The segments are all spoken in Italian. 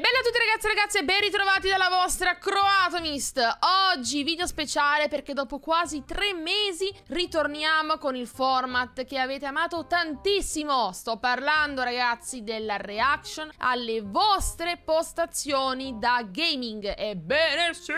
bella a tutti ragazzi e ragazze, ben ritrovati dalla vostra Croatomist Oggi video speciale perché dopo quasi tre mesi ritorniamo con il format che avete amato tantissimo Sto parlando ragazzi della reaction alle vostre postazioni da gaming Ebbene sì!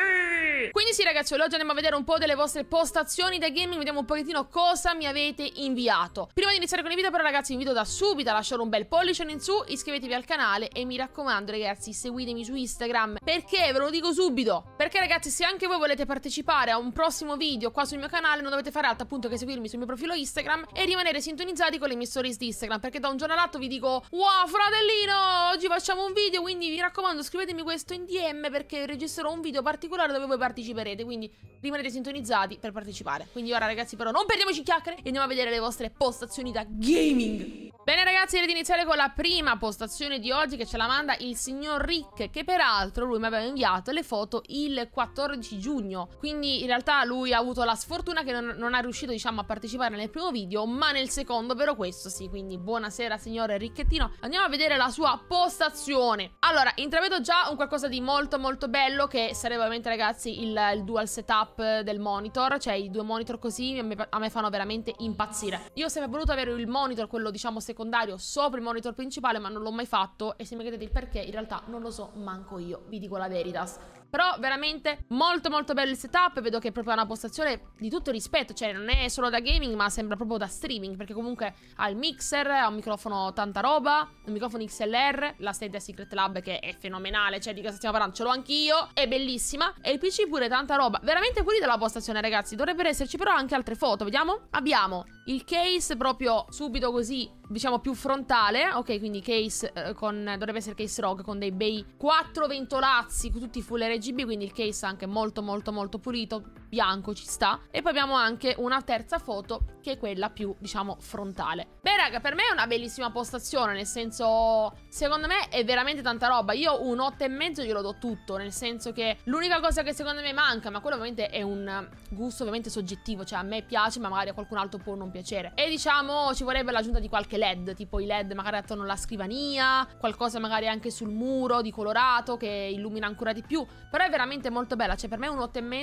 Quindi sì ragazzi, oggi andiamo a vedere un po' delle vostre postazioni da gaming Vediamo un pochettino cosa mi avete inviato Prima di iniziare con il video però ragazzi vi invito da subito a lasciare un bel pollice in su Iscrivetevi al canale e mi raccomando ragazzi ragazzi, seguitemi su Instagram. Perché? Ve lo dico subito. Perché ragazzi, se anche voi volete partecipare a un prossimo video qua sul mio canale, non dovete fare altro appunto che seguirmi sul mio profilo Instagram e rimanere sintonizzati con le mie stories di Instagram. Perché da un giorno all'altro vi dico, wow fratellino, facciamo un video, quindi vi raccomando scrivetemi questo in DM perché registrerò un video particolare dove voi parteciperete, quindi rimanete sintonizzati per partecipare. Quindi ora ragazzi però non perdiamoci chiacchiere e andiamo a vedere le vostre postazioni da gaming. Bene ragazzi, direi di iniziare con la prima postazione di oggi che ce la manda il signor Rick che peraltro lui mi aveva inviato le foto il 14 giugno. Quindi in realtà lui ha avuto la sfortuna che non, non è riuscito diciamo a partecipare nel primo video ma nel secondo però questo sì, quindi buonasera signore Ricchettino. Andiamo a vedere la sua postazione sensazione Allora, intravedo già un qualcosa di molto molto bello Che sarebbe ovviamente ragazzi il, il dual setup del monitor Cioè i due monitor così a me, a me fanno veramente impazzire Io ho sempre voluto avere il monitor, quello diciamo secondario Sopra il monitor principale ma non l'ho mai fatto E se mi chiedete il perché, in realtà non lo so manco io Vi dico la veritas però veramente molto molto bello il setup Vedo che è proprio una postazione di tutto rispetto Cioè non è solo da gaming ma sembra proprio da streaming Perché comunque ha il mixer, ha un microfono tanta roba Un microfono XLR, la State the Secret Lab che è fenomenale, cioè di cosa stiamo parlando? Ce l'ho anch'io, è bellissima. E il PC pure tanta roba. Veramente pulita la postazione, ragazzi. Dovrebbero esserci però anche altre foto, vediamo. Abbiamo il case proprio subito così diciamo più frontale Ok quindi case eh, con dovrebbe essere case ROG con dei bei quattro ventolazzi tutti full RGB quindi il case anche molto molto molto pulito bianco ci sta e poi abbiamo anche una terza foto che è quella più diciamo frontale Beh raga per me è una bellissima postazione nel senso secondo me è veramente tanta roba io un 8,5 glielo do tutto nel senso che l'unica cosa che secondo me manca ma quello ovviamente è un gusto ovviamente soggettivo cioè a me piace ma magari a qualcun altro può non piacere e diciamo ci vorrebbe l'aggiunta di qualche LED, tipo i LED magari attorno alla scrivania, qualcosa magari anche sul muro di colorato che illumina ancora di più, però è veramente molto bella, cioè per me è un 8,5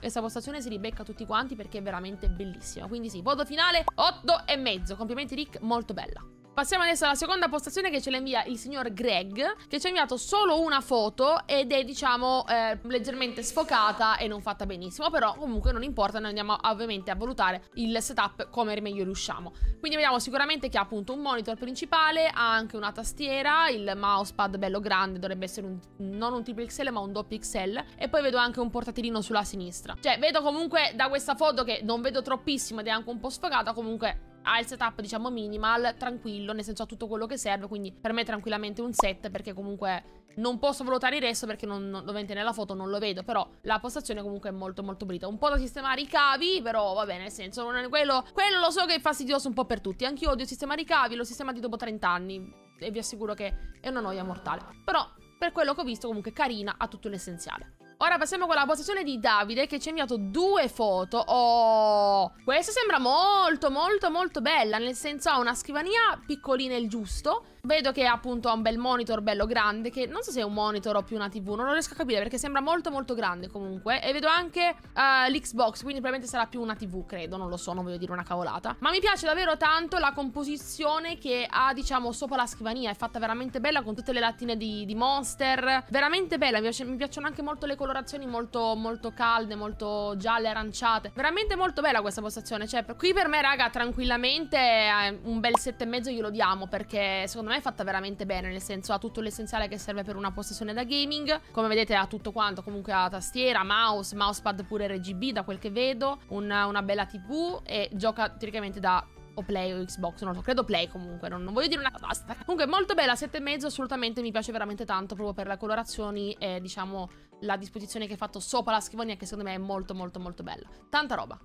questa postazione si ribecca tutti quanti perché è veramente bellissima, quindi sì, voto finale 8,5, complimenti Rick, molto bella. Passiamo adesso alla seconda postazione che ce l'invia il signor Greg, che ci ha inviato solo una foto ed è, diciamo, eh, leggermente sfocata e non fatta benissimo, però comunque non importa, noi andiamo ovviamente a valutare il setup come meglio riusciamo. Quindi vediamo sicuramente che ha appunto un monitor principale, ha anche una tastiera, il mousepad bello grande, dovrebbe essere un, non un triple XL ma un doppio XL, e poi vedo anche un portatilino sulla sinistra. Cioè, vedo comunque da questa foto che non vedo troppissimo ed è anche un po' sfocata, comunque ha il setup diciamo minimal, tranquillo, nel senso ha tutto quello che serve, quindi per me tranquillamente un set perché comunque non posso valutare il resto perché non, non, ovviamente nella foto non lo vedo, però la postazione comunque è molto molto pulita. Un po' da sistemare i cavi, però va bene, nel senso, quello, quello lo so che è fastidioso un po' per tutti. Anch'io odio sistemare i cavi, l'ho sistemati dopo 30 anni e vi assicuro che è una noia mortale. Però per quello che ho visto comunque carina, ha tutto l'essenziale. Ora passiamo con la postazione di Davide che ci ha inviato due foto. Oh, questa sembra molto molto molto bella, nel senso ha una scrivania piccolina il giusto. Vedo che appunto ha un bel monitor bello grande, che non so se è un monitor o più una tv, non lo riesco a capire perché sembra molto molto grande comunque. E vedo anche uh, l'Xbox, quindi probabilmente sarà più una tv, credo, non lo so, non voglio dire una cavolata. Ma mi piace davvero tanto la composizione che ha diciamo sopra la scrivania, è fatta veramente bella con tutte le lattine di, di monster. Veramente bella, mi, piace, mi piacciono anche molto le cose colorazioni molto, molto calde, molto gialle, aranciate. Veramente molto bella questa postazione. Cioè, qui per me, raga, tranquillamente eh, un bel 7,5 glielo diamo perché secondo me è fatta veramente bene. Nel senso, ha tutto l'essenziale che serve per una postazione da gaming. Come vedete, ha tutto quanto. Comunque ha tastiera, mouse, mousepad pure RGB, da quel che vedo. Una, una bella TV e gioca teoricamente da o Play o Xbox, non lo so, credo Play comunque, non, non voglio dire una basta. Comunque molto bella, 7,5 assolutamente, mi piace veramente tanto proprio per le colorazioni e diciamo la disposizione che ha fatto sopra la scrivania che secondo me è molto molto molto bella. Tanta roba.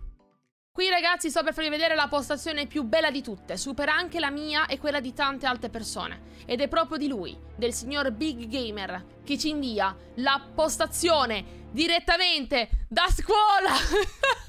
Qui ragazzi sto per farvi vedere la postazione più bella di tutte, supera anche la mia e quella di tante altre persone. Ed è proprio di lui, del signor Big Gamer, che ci invia la postazione direttamente da scuola!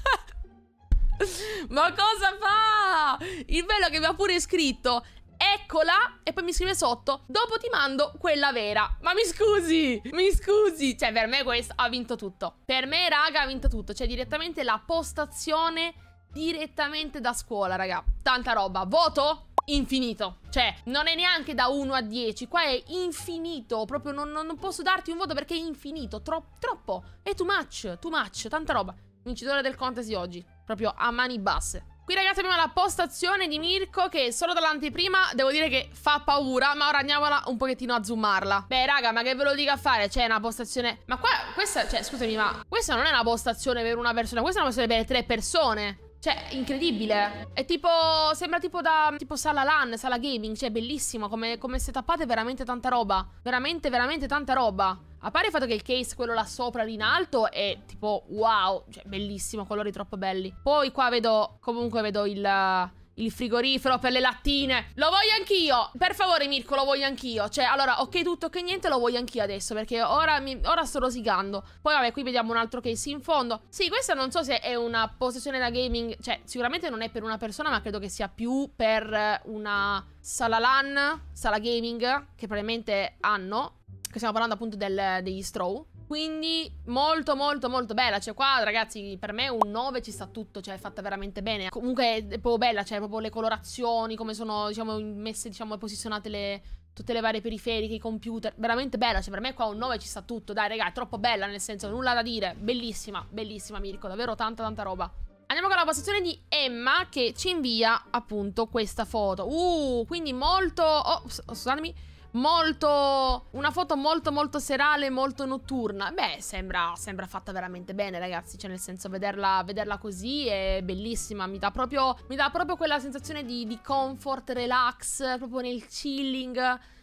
Ma cosa fa? Il bello che mi ha pure scritto Eccola E poi mi scrive sotto Dopo ti mando quella vera Ma mi scusi Mi scusi Cioè per me questo ha vinto tutto Per me raga ha vinto tutto Cioè direttamente la postazione Direttamente da scuola raga Tanta roba Voto? infinito. Cioè, non è neanche da 1 a 10, qua è infinito, proprio non, non, posso darti un voto perché è infinito, Tro troppo, è too much, too much, tanta roba. Vincitore del contest di oggi. Proprio a mani basse. Qui ragazzi abbiamo la postazione di Mirko che solo dall'anteprima devo dire che fa paura Ma ora andiamola un pochettino a zoomarla Beh raga ma che ve lo dico a fare? C'è una postazione... Ma qua questa... Cioè scusami ma questa non è una postazione per una persona Questa è una postazione per tre persone cioè, incredibile. È tipo... Sembra tipo da... Tipo sala LAN, sala gaming. Cioè, bellissimo. Come, come se tappate veramente tanta roba. Veramente, veramente tanta roba. A parte il fatto che il case, quello là sopra, lì in alto, è tipo wow. Cioè, bellissimo. Colori troppo belli. Poi qua vedo... Comunque vedo il il frigorifero per le lattine. Lo voglio anch'io! Per favore, Mirko, lo voglio anch'io. Cioè, allora, ok tutto, ok niente, lo voglio anch'io adesso, perché ora, mi, ora sto rosicando. Poi, vabbè, qui vediamo un altro case in fondo. Sì, questa non so se è una posizione da gaming, cioè, sicuramente non è per una persona, ma credo che sia più per una sala LAN, sala gaming, che probabilmente hanno. Che stiamo parlando appunto del, degli straw. Quindi molto molto molto bella Cioè qua ragazzi per me un 9 ci sta tutto Cioè è fatta veramente bene Comunque è proprio bella Cioè proprio le colorazioni Come sono diciamo messe diciamo posizionate le, Tutte le varie periferiche, i computer Veramente bella Cioè per me qua un 9 ci sta tutto Dai ragazzi è troppo bella nel senso nulla da dire Bellissima bellissima Mirko Davvero tanta tanta roba Andiamo con la postazione di Emma che ci invia appunto questa foto. Uh, quindi molto... Oh, scusatemi molto... Una foto molto molto serale, molto notturna. Beh, sembra, sembra fatta veramente bene, ragazzi. Cioè, nel senso, vederla, vederla così è bellissima. Mi dà proprio, mi dà proprio quella sensazione di, di comfort, relax, proprio nel chilling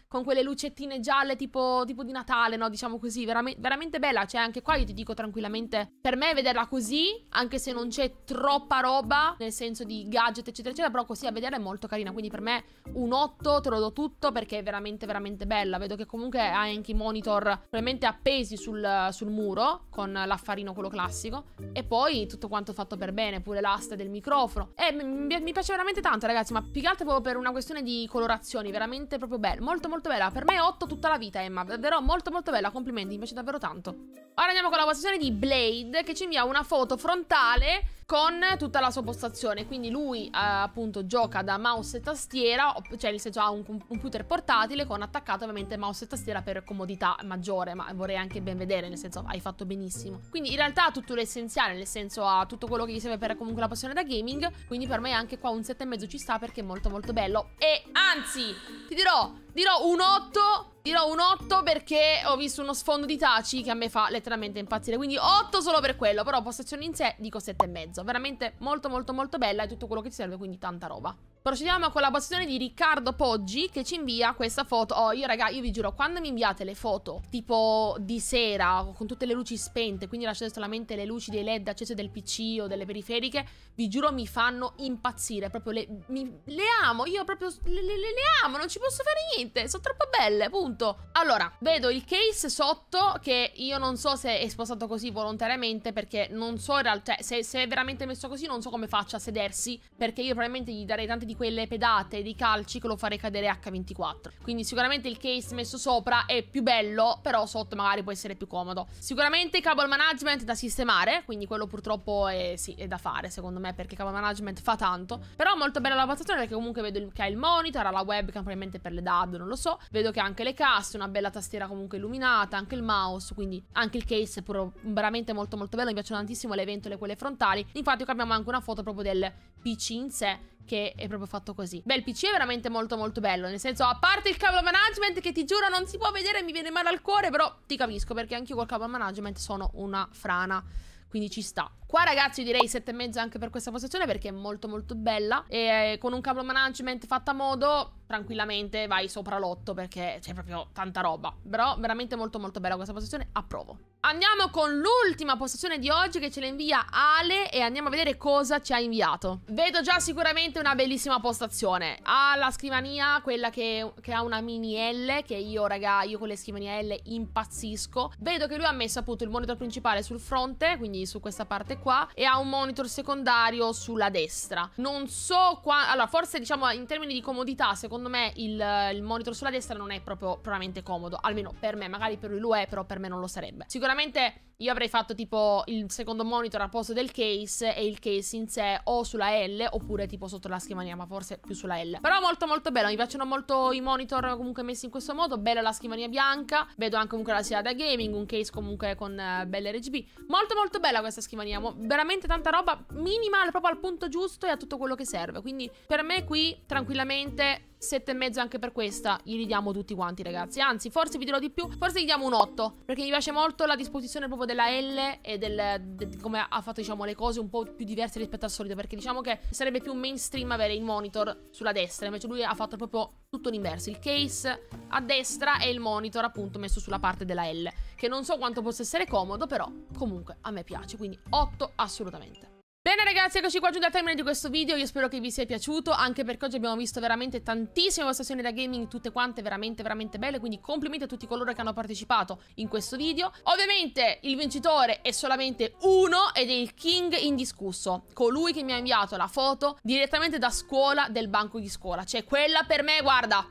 con quelle lucettine gialle tipo, tipo di Natale, no? Diciamo così, Verame veramente bella. Cioè, anche qua io ti dico tranquillamente, per me vederla così, anche se non c'è troppa roba, nel senso di gadget, eccetera, eccetera, però così a vederla è molto carina. Quindi per me un 8 te lo do tutto perché è veramente, veramente bella. Vedo che comunque ha anche i monitor probabilmente appesi sul, sul muro, con l'affarino quello classico. E poi tutto quanto fatto per bene, pure l'asta del microfono. E mi, mi piace veramente tanto, ragazzi, ma più che altro proprio per una questione di colorazioni, veramente proprio bello. Molto, molto molto bella. Per me è 8 tutta la vita, Emma. Davvero molto molto bella. Complimenti, mi piace davvero tanto. Ora andiamo con la posizione di Blade che ci invia una foto frontale con tutta la sua postazione. Quindi lui eh, appunto gioca da mouse e tastiera, cioè nel senso ha un computer portatile con attaccato ovviamente mouse e tastiera per comodità maggiore, ma vorrei anche ben vedere, nel senso hai fatto benissimo. Quindi in realtà ha tutto l'essenziale, nel senso ha tutto quello che gli serve per comunque la passione da gaming, quindi per me anche qua un 7,5 ci sta perché è molto molto bello. E anzi, ti dirò, dirò un 8 Dirò un 8 perché ho visto uno sfondo di Taci che a me fa letteralmente impazzire. Quindi 8 solo per quello. Però postazione in sé dico 7,5. Veramente molto molto molto bella e tutto quello che ti serve, quindi tanta roba. Procediamo con la passione di Riccardo Poggi che ci invia questa foto. Oh, io raga, io vi giuro, quando mi inviate le foto tipo di sera con tutte le luci spente, quindi lasciate solamente le luci dei LED accese del PC o delle periferiche, vi giuro mi fanno impazzire, proprio le, mi, le amo, io proprio le, le, le amo, non ci posso fare niente, sono troppo belle, punto. Allora, vedo il case sotto che io non so se è spostato così volontariamente perché non so in realtà, cioè se, se è veramente messo così non so come faccia a sedersi perché io probabilmente gli darei tanti di quelle pedate di calci che lo farei cadere H24. Quindi sicuramente il case messo sopra è più bello, però sotto magari può essere più comodo. Sicuramente il cable management da sistemare, quindi quello purtroppo è, sì, è da fare secondo me perché cable management fa tanto. Però molto bella la postazione perché comunque vedo che ha il monitor, ha la webcam probabilmente per le DAD, non lo so. Vedo che ha anche le casse, una bella tastiera comunque illuminata, anche il mouse, quindi anche il case è puro, veramente molto molto bello. Mi piacciono tantissimo le ventole quelle frontali. Infatti abbiamo anche una foto proprio del PC in sé che è proprio fatto così. Beh, il PC è veramente molto molto bello, nel senso, a parte il cable management che ti giuro non si può vedere, mi viene male al cuore, però ti capisco perché anche io col cable management sono una frana, quindi ci sta. Qua ragazzi direi io e mezzo anche per questa postazione perché è molto molto bella e eh, con un cable management fatto a modo tranquillamente vai sopra l'8 perché c'è proprio tanta roba. Però veramente molto molto bella questa postazione, approvo. Andiamo con l'ultima postazione di oggi che ce l'invia Ale e andiamo a vedere cosa ci ha inviato. Vedo già sicuramente una bellissima postazione. Ha la scrivania, quella che, che ha una mini L, che io raga, io con le scrivanie L impazzisco. Vedo che lui ha messo appunto il monitor principale sul fronte, quindi su questa parte qua e ha un monitor secondario sulla destra. Non so qua... Allora, forse diciamo in termini di comodità, secondo me il, il monitor sulla destra non è proprio probabilmente comodo. Almeno per me, magari per lui lo è, però per me non lo sarebbe. Sicuramente io avrei fatto tipo il secondo monitor a posto del case e il case in sé o sulla L oppure tipo sotto la scrivania, ma forse più sulla L. Però molto molto bello, mi piacciono molto i monitor comunque messi in questo modo, bella la scrivania bianca, vedo anche comunque la sera da gaming, un case comunque con uh, eh, belle RGB. Molto molto bella questa scrivania, Mo veramente tanta roba minimal proprio al punto giusto e a tutto quello che serve. Quindi per me qui tranquillamente e mezzo anche per questa gli diamo tutti quanti ragazzi Anzi forse vi dirò di più Forse gli diamo un 8 Perché mi piace molto la disposizione proprio della L E del, de, come ha fatto diciamo le cose un po' più diverse rispetto al solito Perché diciamo che sarebbe più mainstream avere il monitor sulla destra Invece lui ha fatto proprio tutto l'inverso Il case a destra e il monitor appunto messo sulla parte della L Che non so quanto possa essere comodo però comunque a me piace Quindi 8 assolutamente Bene ragazzi, eccoci qua giù al termine di questo video, io spero che vi sia piaciuto, anche perché oggi abbiamo visto veramente tantissime postazioni da gaming, tutte quante veramente veramente belle, quindi complimenti a tutti coloro che hanno partecipato in questo video. Ovviamente il vincitore è solamente uno ed è il King indiscusso, colui che mi ha inviato la foto direttamente da scuola del banco di scuola, cioè quella per me, guarda...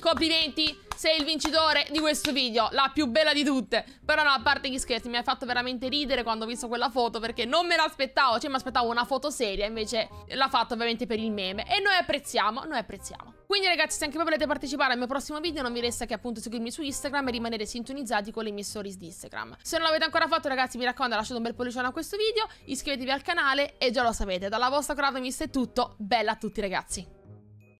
Complimenti, sei il vincitore di questo video, la più bella di tutte. Però no, a parte gli scherzi, mi ha fatto veramente ridere quando ho visto quella foto perché non me l'aspettavo, cioè mi aspettavo una foto seria, invece l'ha fatta ovviamente per il meme. E noi apprezziamo, noi apprezziamo. Quindi ragazzi, se anche voi volete partecipare al mio prossimo video, non vi resta che appunto seguirmi su Instagram e rimanere sintonizzati con le mie stories di Instagram. Se non l'avete ancora fatto ragazzi, mi raccomando, lasciate un bel pollicione a questo video, iscrivetevi al canale e già lo sapete, dalla vostra curata mista è tutto, bella a tutti ragazzi.